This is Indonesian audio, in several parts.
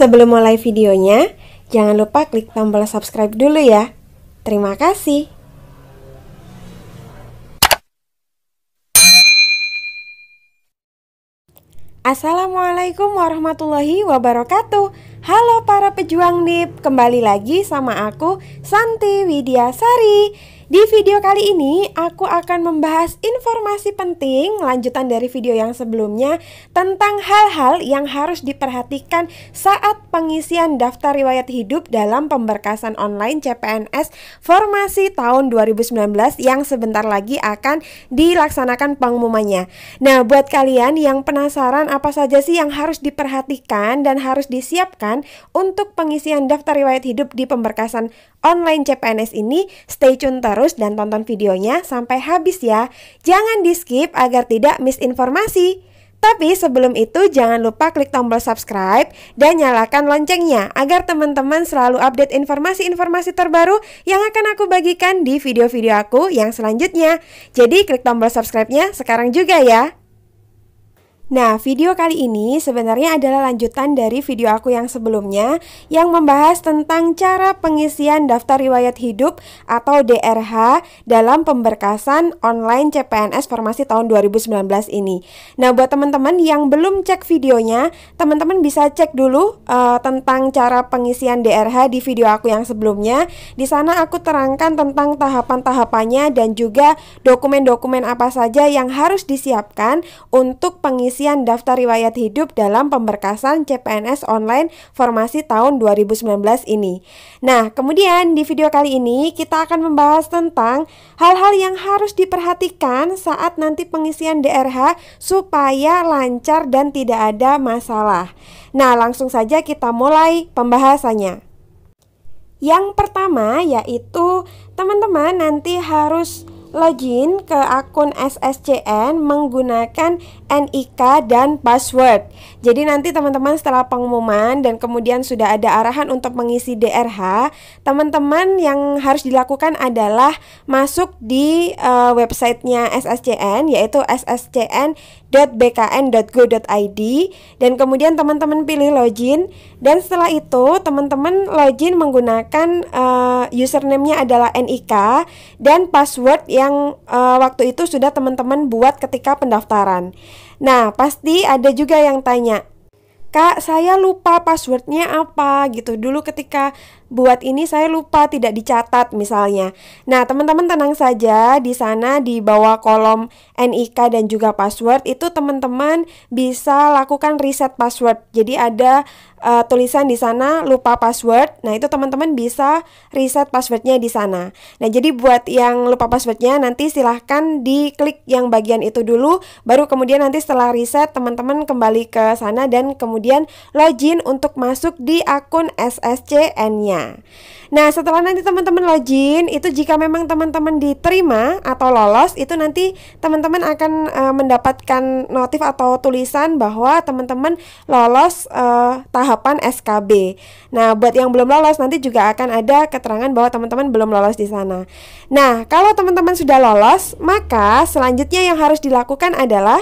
Sebelum mulai videonya, jangan lupa klik tombol subscribe dulu ya. Terima kasih. Assalamualaikum warahmatullahi wabarakatuh Halo para pejuang NIP Kembali lagi sama aku Santi Widiasari di video kali ini, aku akan membahas informasi penting lanjutan dari video yang sebelumnya tentang hal-hal yang harus diperhatikan saat pengisian daftar riwayat hidup dalam pemberkasan online CPNS formasi tahun 2019 yang sebentar lagi akan dilaksanakan pengumumannya. Nah, buat kalian yang penasaran apa saja sih yang harus diperhatikan dan harus disiapkan untuk pengisian daftar riwayat hidup di pemberkasan online CPNS ini, stay tune terus terus dan tonton videonya sampai habis ya. Jangan di skip agar tidak miss informasi. Tapi sebelum itu jangan lupa klik tombol subscribe dan nyalakan loncengnya agar teman-teman selalu update informasi-informasi terbaru yang akan aku bagikan di video-video aku yang selanjutnya. Jadi klik tombol subscribe-nya sekarang juga ya. Nah, video kali ini sebenarnya adalah lanjutan dari video aku yang sebelumnya yang membahas tentang cara pengisian daftar riwayat hidup atau DRH dalam pemberkasan online CPNS formasi tahun 2019 ini. Nah, buat teman-teman yang belum cek videonya, teman-teman bisa cek dulu uh, tentang cara pengisian DRH di video aku yang sebelumnya. Di sana aku terangkan tentang tahapan-tahapannya dan juga dokumen-dokumen apa saja yang harus disiapkan untuk pengisian pengisian daftar riwayat hidup dalam pemberkasan CPNS online formasi tahun 2019 ini. Nah, kemudian di video kali ini kita akan membahas tentang hal-hal yang harus diperhatikan saat nanti pengisian DRH supaya lancar dan tidak ada masalah. Nah, langsung saja kita mulai pembahasannya. Yang pertama yaitu teman-teman nanti harus login ke akun SSCN menggunakan NIK dan password. Jadi nanti teman-teman setelah pengumuman dan kemudian sudah ada arahan untuk mengisi DRH, teman-teman yang harus dilakukan adalah masuk di uh, websitenya SSCN yaitu SSCN bkn.go.id dan kemudian teman-teman pilih login dan setelah itu teman-teman login menggunakan uh, username-nya adalah NIK dan password yang uh, waktu itu sudah teman-teman buat ketika pendaftaran. Nah, pasti ada juga yang tanya, Kak, saya lupa passwordnya apa gitu. Dulu ketika buat ini saya lupa tidak dicatat misalnya. Nah, teman-teman tenang saja di sana di bawah kolom NIK dan juga password itu teman-teman bisa lakukan reset password. Jadi ada uh, tulisan di sana lupa password. Nah, itu teman-teman bisa reset passwordnya di sana. Nah, jadi buat yang lupa passwordnya nanti silahkan diklik yang bagian itu dulu baru kemudian nanti setelah reset teman-teman kembali ke sana dan kemudian login untuk masuk di akun SSCN-nya. Nah, setelah nanti teman-teman login, itu jika memang teman-teman diterima atau lolos, itu nanti teman-teman akan e, mendapatkan notif atau tulisan bahwa teman-teman lolos e, tahapan SKB. Nah, buat yang belum lolos nanti juga akan ada keterangan bahwa teman-teman belum lolos di sana. Nah, kalau teman-teman sudah lolos, maka selanjutnya yang harus dilakukan adalah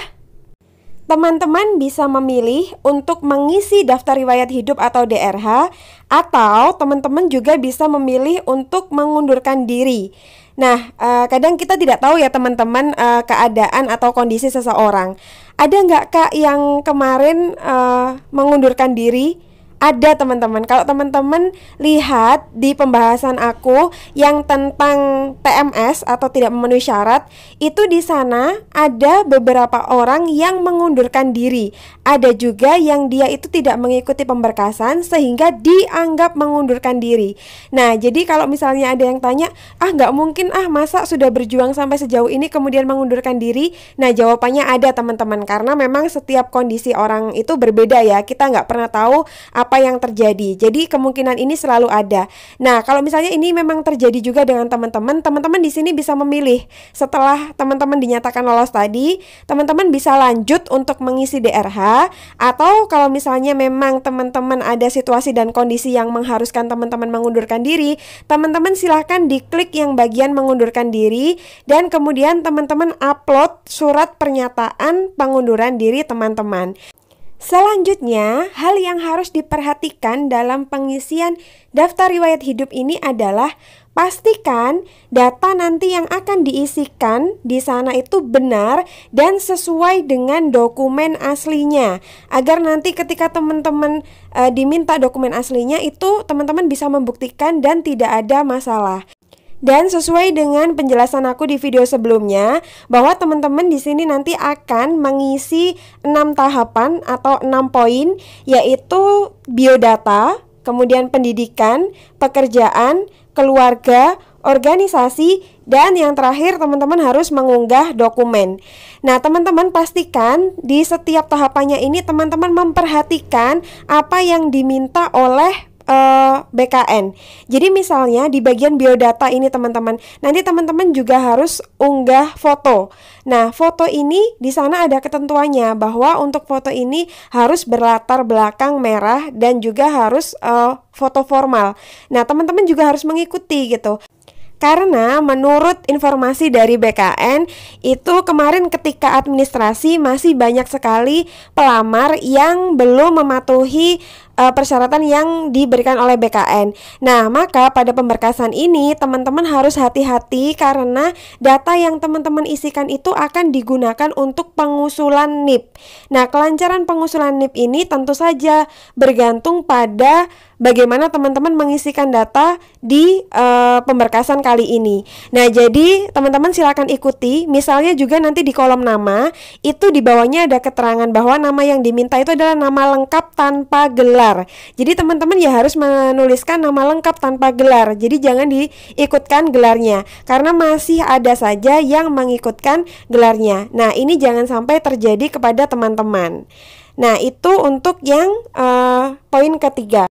teman-teman bisa memilih untuk mengisi daftar riwayat hidup atau DRH atau teman-teman juga bisa memilih untuk mengundurkan diri. Nah, eh, kadang kita tidak tahu ya teman-teman eh, keadaan atau kondisi seseorang. Ada nggak kak yang kemarin eh, mengundurkan diri ada teman-teman. Kalau teman-teman lihat di pembahasan aku yang tentang TMS atau tidak memenuhi syarat, itu di sana ada beberapa orang yang mengundurkan diri. Ada juga yang dia itu tidak mengikuti pemberkasan sehingga dianggap mengundurkan diri. Nah, jadi kalau misalnya ada yang tanya, ah nggak mungkin ah masa sudah berjuang sampai sejauh ini kemudian mengundurkan diri. Nah, jawabannya ada teman-teman karena memang setiap kondisi orang itu berbeda ya. Kita nggak pernah tahu apa apa yang terjadi. Jadi kemungkinan ini selalu ada. Nah, kalau misalnya ini memang terjadi juga dengan teman-teman, teman-teman di sini bisa memilih. Setelah teman-teman dinyatakan lolos tadi, teman-teman bisa lanjut untuk mengisi DRH atau kalau misalnya memang teman-teman ada situasi dan kondisi yang mengharuskan teman-teman mengundurkan diri, teman-teman silahkan diklik yang bagian mengundurkan diri dan kemudian teman-teman upload surat pernyataan pengunduran diri teman-teman. Selanjutnya, hal yang harus diperhatikan dalam pengisian daftar riwayat hidup ini adalah pastikan data nanti yang akan diisikan di sana itu benar dan sesuai dengan dokumen aslinya. Agar nanti ketika teman-teman e, diminta dokumen aslinya itu teman-teman bisa membuktikan dan tidak ada masalah. Dan sesuai dengan penjelasan aku di video sebelumnya bahwa teman-teman di sini nanti akan mengisi 6 tahapan atau 6 poin yaitu biodata, kemudian pendidikan, pekerjaan, keluarga, organisasi, dan yang terakhir teman-teman harus mengunggah dokumen. Nah, teman-teman pastikan di setiap tahapannya ini teman-teman memperhatikan apa yang diminta oleh uh, eh, BKN. Jadi misalnya di bagian biodata ini teman-teman, nanti teman-teman juga harus unggah foto. Nah, foto ini di sana ada ketentuannya bahwa untuk foto ini harus berlatar belakang merah dan juga harus uh, foto formal. Nah, teman-teman juga harus mengikuti gitu. Karena menurut informasi dari BKN itu kemarin ketika administrasi masih banyak sekali pelamar yang belum mematuhi uh, persyaratan yang diberikan oleh BKN. Nah, maka pada pemberkasan ini teman-teman harus hati-hati karena data yang teman-teman isikan itu akan digunakan untuk pengusulan NIP. Nah, kelancaran pengusulan NIP ini tentu saja bergantung pada bagaimana teman-teman mengisikan data di uh, pemberkasan kali ini. Nah, jadi teman-teman silakan ikuti. Misalnya juga nanti di kolom nama itu di bawahnya ada keterangan bahwa nama yang diminta itu adalah nama lengkap tanpa gelar. Jadi teman-teman ya harus menuliskan nama lengkap tanpa gelar. Jadi jangan diikutkan gelarnya karena masih ada saja yang mengikutkan gelarnya. Nah, ini jangan sampai terjadi kepada teman-teman. Nah, itu untuk yang uh, poin ketiga.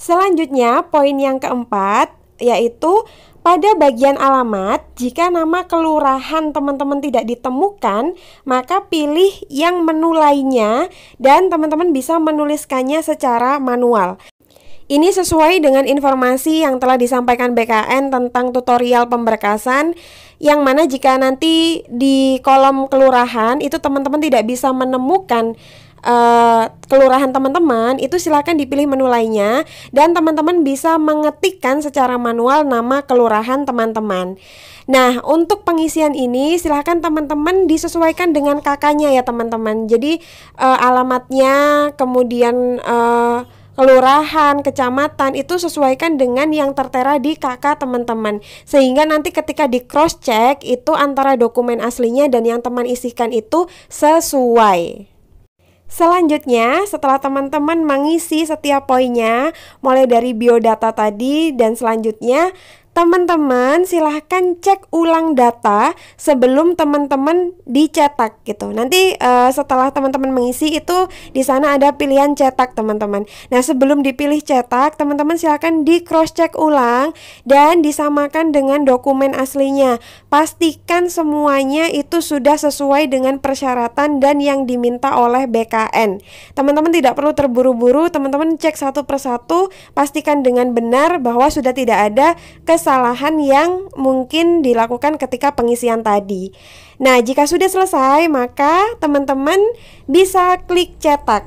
Selanjutnya, poin yang keempat yaitu pada bagian alamat, jika nama kelurahan teman-teman tidak ditemukan, maka pilih yang menu lainnya dan teman-teman bisa menuliskannya secara manual. Ini sesuai dengan informasi yang telah disampaikan BKN tentang tutorial pemberkasan yang mana jika nanti di kolom kelurahan itu teman-teman tidak bisa menemukan uh, kelurahan teman-teman itu silakan dipilih menu lainnya dan teman-teman bisa mengetikkan secara manual nama kelurahan teman-teman. Nah, untuk pengisian ini silahkan teman-teman disesuaikan dengan kakaknya ya teman-teman. Jadi uh, alamatnya kemudian uh, kelurahan, kecamatan itu sesuaikan dengan yang tertera di kakak teman-teman. Sehingga nanti ketika di cross check itu antara dokumen aslinya dan yang teman isikan itu sesuai. Selanjutnya, setelah teman-teman mengisi setiap poinnya, mulai dari biodata tadi dan selanjutnya, teman-teman silahkan cek ulang data sebelum teman-teman dicetak gitu. Nanti uh, setelah teman-teman mengisi itu di sana ada pilihan cetak teman-teman. Nah sebelum dipilih cetak teman-teman silahkan di cross check ulang dan disamakan dengan dokumen aslinya. Pastikan semuanya itu sudah sesuai dengan persyaratan dan yang diminta oleh BKN. Teman-teman tidak perlu terburu-buru. Teman-teman cek satu persatu. Pastikan dengan benar bahwa sudah tidak ada kesalahan kesalahan yang mungkin dilakukan ketika pengisian tadi. Nah, jika sudah selesai, maka teman-teman bisa klik cetak.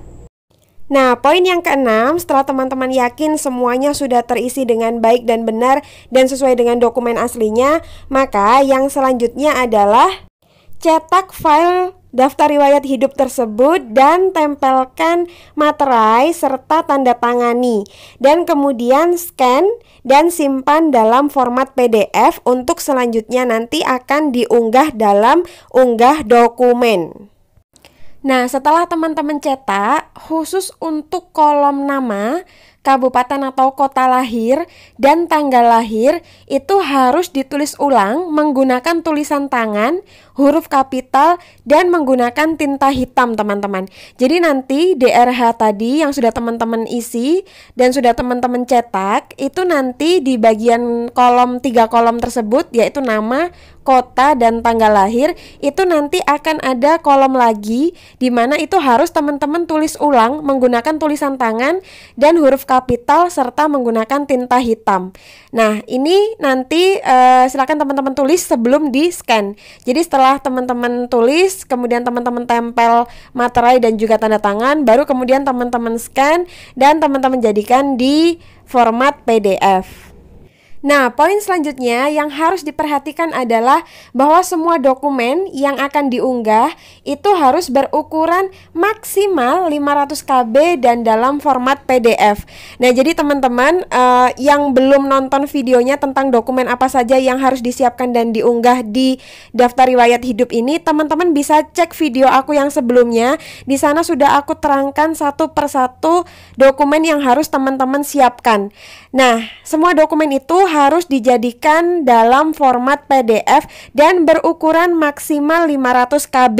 Nah, poin yang keenam, setelah teman-teman yakin semuanya sudah terisi dengan baik dan benar dan sesuai dengan dokumen aslinya, maka yang selanjutnya adalah cetak file daftar riwayat hidup tersebut dan tempelkan materai serta tanda tangani dan kemudian scan dan simpan dalam format PDF untuk selanjutnya nanti akan diunggah dalam unggah dokumen. Nah, setelah teman-teman cetak, khusus untuk kolom nama, kabupaten atau kota lahir, dan tanggal lahir, itu harus ditulis ulang menggunakan tulisan tangan huruf kapital dan menggunakan tinta hitam teman-teman. Jadi nanti DRH tadi yang sudah teman-teman isi dan sudah teman-teman cetak itu nanti di bagian kolom tiga kolom tersebut yaitu nama, kota dan tanggal lahir itu nanti akan ada kolom lagi di mana itu harus teman-teman tulis ulang menggunakan tulisan tangan dan huruf kapital serta menggunakan tinta hitam. Nah, ini nanti uh, silakan teman-teman tulis sebelum di scan. Jadi setelah setelah teman-teman tulis, kemudian teman-teman tempel materai dan juga tanda tangan, baru kemudian teman-teman scan dan teman-teman jadikan di format PDF. Nah, poin selanjutnya yang harus diperhatikan adalah bahwa semua dokumen yang akan diunggah itu harus berukuran maksimal 500 KB dan dalam format PDF. Nah, jadi teman-teman uh, yang belum nonton videonya tentang dokumen apa saja yang harus disiapkan dan diunggah di daftar riwayat hidup ini, teman-teman bisa cek video aku yang sebelumnya. Di sana sudah aku terangkan satu persatu dokumen yang harus teman-teman siapkan. Nah, semua dokumen itu harus dijadikan dalam format PDF dan berukuran maksimal 500 KB.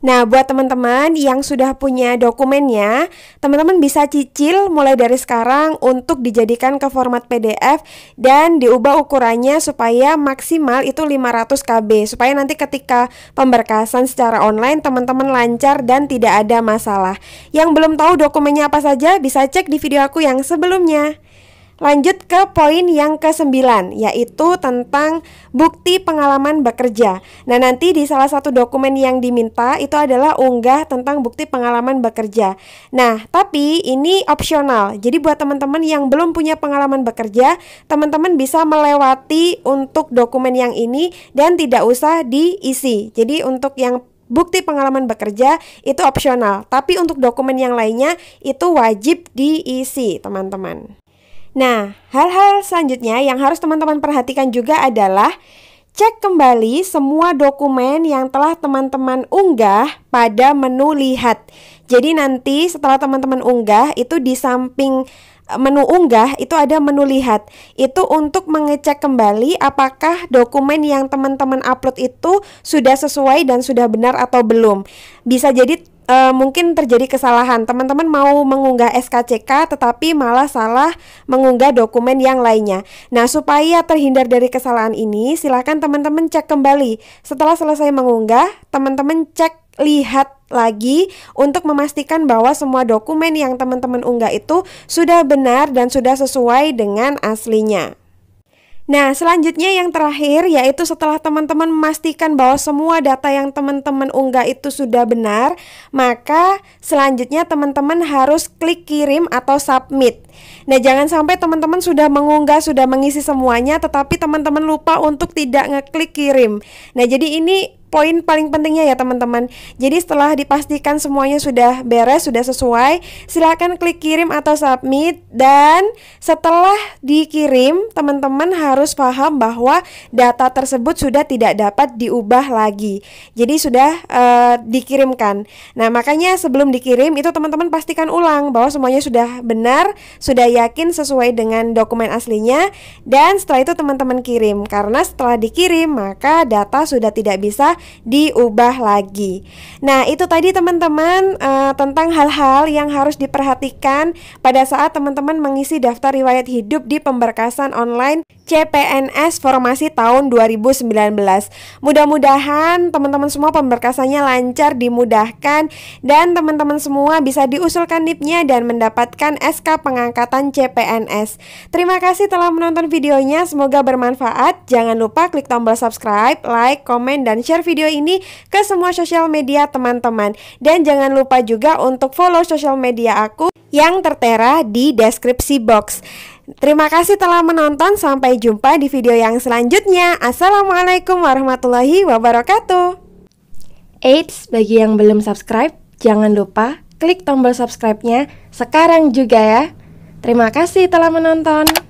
Nah, buat teman-teman yang sudah punya dokumennya, teman-teman bisa cicil mulai dari sekarang untuk dijadikan ke format PDF dan diubah ukurannya supaya maksimal itu 500 KB supaya nanti ketika pemberkasan secara online teman-teman lancar dan tidak ada masalah. Yang belum tahu dokumennya apa saja bisa cek di video aku yang sebelumnya. Lanjut ke poin yang ke-9 yaitu tentang bukti pengalaman bekerja. Nah, nanti di salah satu dokumen yang diminta itu adalah unggah tentang bukti pengalaman bekerja. Nah, tapi ini opsional. Jadi buat teman-teman yang belum punya pengalaman bekerja, teman-teman bisa melewati untuk dokumen yang ini dan tidak usah diisi. Jadi untuk yang bukti pengalaman bekerja itu opsional, tapi untuk dokumen yang lainnya itu wajib diisi, teman-teman. Nah, hal-hal selanjutnya yang harus teman-teman perhatikan juga adalah cek kembali semua dokumen yang telah teman-teman unggah pada menu lihat. Jadi nanti setelah teman-teman unggah itu di samping eh, menu unggah itu ada menu lihat. Itu untuk mengecek kembali apakah dokumen yang teman-teman upload itu sudah sesuai dan sudah benar atau belum. Bisa jadi uh, mungkin terjadi kesalahan. Teman-teman mau mengunggah SKCK tetapi malah salah mengunggah dokumen yang lainnya. Nah, supaya terhindar dari kesalahan ini, silakan teman-teman cek kembali. Setelah selesai mengunggah, teman-teman cek lihat lagi untuk memastikan bahwa semua dokumen yang teman-teman unggah itu sudah benar dan sudah sesuai dengan aslinya. Nah, selanjutnya yang terakhir yaitu setelah teman-teman memastikan bahwa semua data yang teman-teman unggah itu sudah benar, maka selanjutnya teman-teman harus klik kirim atau submit. Nah, jangan sampai teman-teman sudah mengunggah, sudah mengisi semuanya tetapi teman-teman lupa untuk tidak ngeklik kirim. Nah, jadi ini poin paling pentingnya ya teman-teman. Jadi setelah dipastikan semuanya sudah beres, sudah sesuai, silahkan klik kirim atau submit dan setelah dikirim teman-teman harus paham bahwa data tersebut sudah tidak dapat diubah lagi. Jadi sudah uh, dikirimkan. Nah makanya sebelum dikirim itu teman-teman pastikan ulang bahwa semuanya sudah benar, sudah yakin sesuai dengan dokumen aslinya dan setelah itu teman-teman kirim karena setelah dikirim maka data sudah tidak bisa diubah lagi. Nah, itu tadi teman-teman uh, tentang hal-hal yang harus diperhatikan pada saat teman-teman mengisi daftar riwayat hidup di pemberkasan online CPNS formasi tahun 2019. Mudah-mudahan teman-teman semua pemberkasannya lancar, dimudahkan dan teman-teman semua bisa diusulkan NIP-nya dan mendapatkan SK pengangkatan CPNS. Terima kasih telah menonton videonya, semoga bermanfaat. Jangan lupa klik tombol subscribe, like, komen dan share video ini ke semua sosial media teman-teman. Dan jangan lupa juga untuk follow sosial media aku yang tertera di deskripsi box. Terima kasih telah menonton, sampai jumpa di video yang selanjutnya. Assalamualaikum warahmatullahi wabarakatuh. Eits, bagi yang belum subscribe, jangan lupa klik tombol subscribe-nya sekarang juga ya. Terima kasih telah menonton.